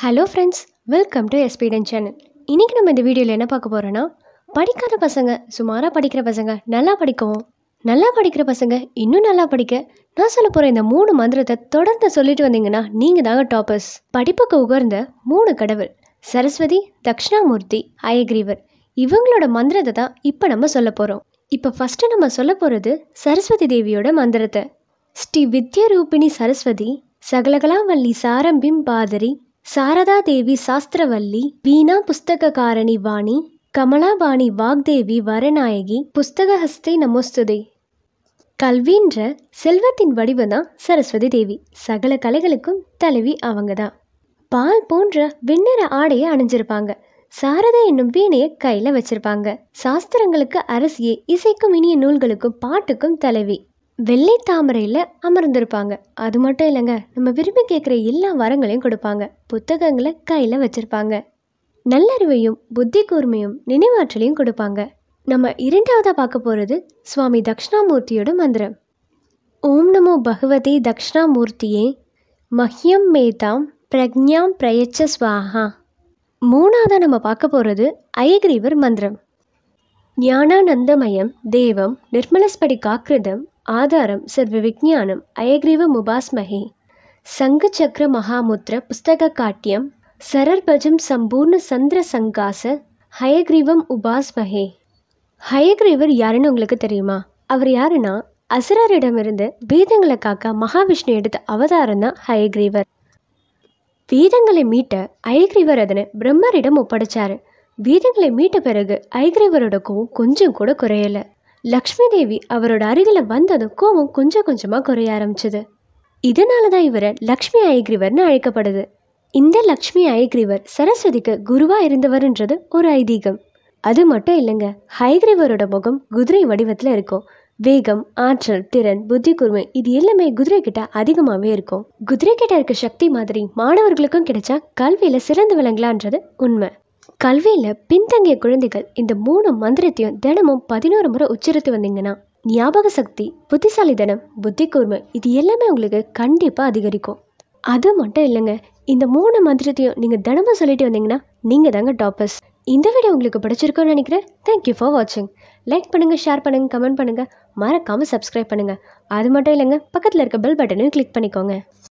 hello friends welcome to எஸ்பீடன் channel இன்றைக்கி நம்ம இந்த வீடியோவில் என்ன பார்க்க போகிறோன்னா படிக்காத பசங்க சுமாராக படிக்கிற பசங்க நல்லா படிக்கவும் நல்லா படிக்கிற பசங்க இன்னும் நல்லா படிக்க நான் சொல்ல போகிற இந்த மூணு மந்திரத்தை தொடர்ந்து சொல்லிட்டு வந்தீங்கன்னா நீங்கள் தாங்க டாப்பர்ஸ் படிப்புக்கு உகர்ந்த மூணு கடவுள் சரஸ்வதி தக்ஷணாமூர்த்தி அயக்ரீவர் இவங்களோட மந்திரத்தை தான் இப்போ நம்ம சொல்ல போகிறோம் இப்போ ஃபஸ்ட்டு நம்ம சொல்ல போகிறது சரஸ்வதி தேவியோட மந்திரத்தை ஸ்ரீ வித்யரூபிணி சரஸ்வதி வள்ளி சாரம்பிம் பாதரி சாரதா தேவி சாஸ்திரவல்லி வீணா புஸ்தககாரணி வாணி கமலாபாணி வாக்தேவி வரநாயகி புஸ்தகஹஸ்தை நமோஸ்துதே கல்வின்ற செல்வத்தின் வடிவதான் சரஸ்வதி தேவி சகல கலைகளுக்கும் தலைவி அவங்க தான் பால் போன்ற வெண்ணிற ஆடையை அணிஞ்சிருப்பாங்க சாரதா என்னும் வீணையை கையில் வச்சிருப்பாங்க சாஸ்திரங்களுக்கு அரசியே இசைக்கும் இனிய நூல்களுக்கும் பாட்டுக்கும் தலைவி வெள்ளை தாமரையில் அமர்ந்திருப்பாங்க அது மட்டும் இல்லைங்க நம்ம விரும்பி கேட்குற எல்லா வரங்களையும் கொடுப்பாங்க புத்தகங்களை கையில் வச்சுருப்பாங்க நல்லறிவையும் புத்தி கூர்மையும் நினைவாற்றலையும் கொடுப்பாங்க நம்ம இரண்டாவதாக பார்க்க போகிறது சுவாமி தக்ஷணாமூர்த்தியோட மந்திரம் ஓம் நமோ பகவதி தக்ஷணாமூர்த்தியே மஹ்யம் மேதாம் பிரக்ஞாம் பிரயச்ச ஸ்வாஹா மூணாவதாக நம்ம பார்க்க போகிறது ஐயகிரீவர் மந்திரம் ஞானானந்தமயம் தேவம் நிர்மலஸ்படி காக்கிருதம் ஆதாரம் அயக்ரீவ முபாஸ்மஹே சங்க சக்கர సంఘచక్ర புஸ்தக காட்டியம் சரர்பஜம் சம்பூர்ண சந்திர சங்காச ஹயக்ரீவம் உபாஸ்மஹே ஹயக்ரீவர் யாருன்னு உங்களுக்கு தெரியுமா அவர் யாருன்னா அசுரரிடமிருந்து வேதங்களை காக்க மகாவிஷ்ணு எடுத்த அவதாரம் தான் ஹயக்ரீவர் வேதங்களை மீட்ட அயக்ரீவர் அதனை பிரம்மரிடம் ஒப்படைச்சாரு வேதங்களை மீட்ட பிறகு ஐகிரீவரோட கோவம் கொஞ்சம் கூட குறையலை லக்ஷ்மி தேவி அவரோட அருகில் வந்ததும் கோபம் கொஞ்சம் கொஞ்சமாக குறைய ஆரம்பிச்சது இதனால தான் இவரை லக்ஷ்மி ஐகிரிவர்னு அழைக்கப்படுது இந்த லக்ஷ்மி ஐகிரிவர் சரஸ்வதிக்கு குருவாக இருந்தவர்ன்றது ஒரு ஐதீகம் அது மட்டும் இல்லைங்க ஹைக்ரிவரோட முகம் குதிரை வடிவத்தில் இருக்கும் வேகம் ஆற்றல் திறன் புத்தி கூர்மை இது எல்லாமே குதிரை கிட்ட அதிகமாகவே இருக்கும் குதிரை கிட்ட இருக்க சக்தி மாதிரி மாணவர்களுக்கும் கிடைச்சா கல்வியில் சிறந்து விளங்கலான்றது உண்மை கல்வியில் பின்தங்கிய குழந்தைகள் இந்த மூணு மந்திரத்தையும் தினமும் பதினோரு முறை உச்சரித்து வந்தீங்கன்னா ஞாபக சக்தி புத்திசாலித்தனம் புத்தி கூர்மை இது எல்லாமே உங்களுக்கு கண்டிப்பாக அதிகரிக்கும் அது மட்டும் இல்லைங்க இந்த மூணு மந்திரத்தையும் நீங்கள் தினமும் சொல்லிட்டு வந்தீங்கன்னா நீங்கள் தாங்க டாப்பர்ஸ் இந்த வீடியோ உங்களுக்கு பிடிச்சிருக்கோன்னு நினைக்கிறேன் தேங்க்யூ ஃபார் வாட்சிங் லைக் பண்ணுங்கள் ஷேர் பண்ணுங்கள் கமெண்ட் பண்ணுங்கள் மறக்காமல் சப்ஸ்கிரைப் பண்ணுங்கள் அது மட்டும் இல்லைங்க பக்கத்தில் இருக்க பெல் பட்டனையும் கிளிக் பண்ணிக்கோங்க